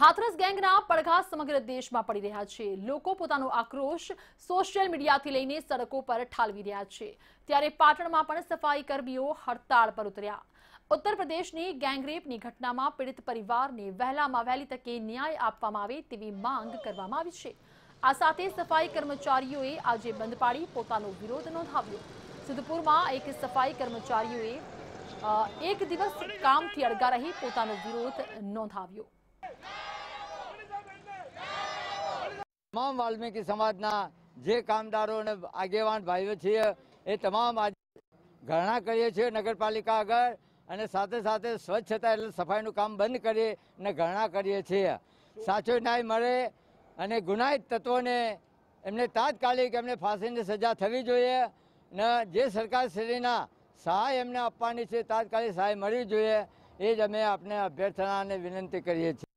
હાથરસ ગેંગના પડઘા સમગ્ર દેશમાં પડી રહ્યા છે લોકો પોતાનો આક્રોશ સોશિયલ મીડિયાથી લઈને સડકો પર ઠાલવી રહ્યા છે ત્યારે પાટણમાં પણ સફાઈ કર્મીઓ હડતાળ પર ઉતર્યા ઉત્તર પ્રદેશની ગેંગરેપની ઘટનામાં પીડિત પરિવારને વહેલામાં વહેલી તકે ન્યાય આપવામાં આવે તેવી માંગ કરવામાં આવી છે આ સાથે સફાઈ કર્મચારીઓએ આજે બંધ પાડી પોતાનો વિરોધ નોંધાવ્યો સિદ્ધપુરમાં એક સફાઈ કર્મચારીઓએ એક દિવસ કામથી અડગા રહી પોતાનો વિરોધ નોંધાવ્યો તમામ વાલ્મીકી સમાજના જે કામદારો અને આગેવાન ભાઈઓ છીએ એ તમામ આજે ઘરણા કરીએ છીએ નગરપાલિકા આગળ અને સાથે સાથે સ્વચ્છતા એટલે સફાઈનું કામ બંધ કરીએ અને ઘરણા કરીએ છીએ સાચો ન્યાય મળે અને ગુનાહિત તત્વોને એમને તાત્કાલિક એમને ફાંસીની સજા થવી જોઈએ ને જે સરકારશ્રીના સહાય એમને આપવાની છે તાત્કાલિક સહાય મળવી જોઈએ એ જ અમે આપને અભ્યર્થના અને વિનંતી કરીએ છીએ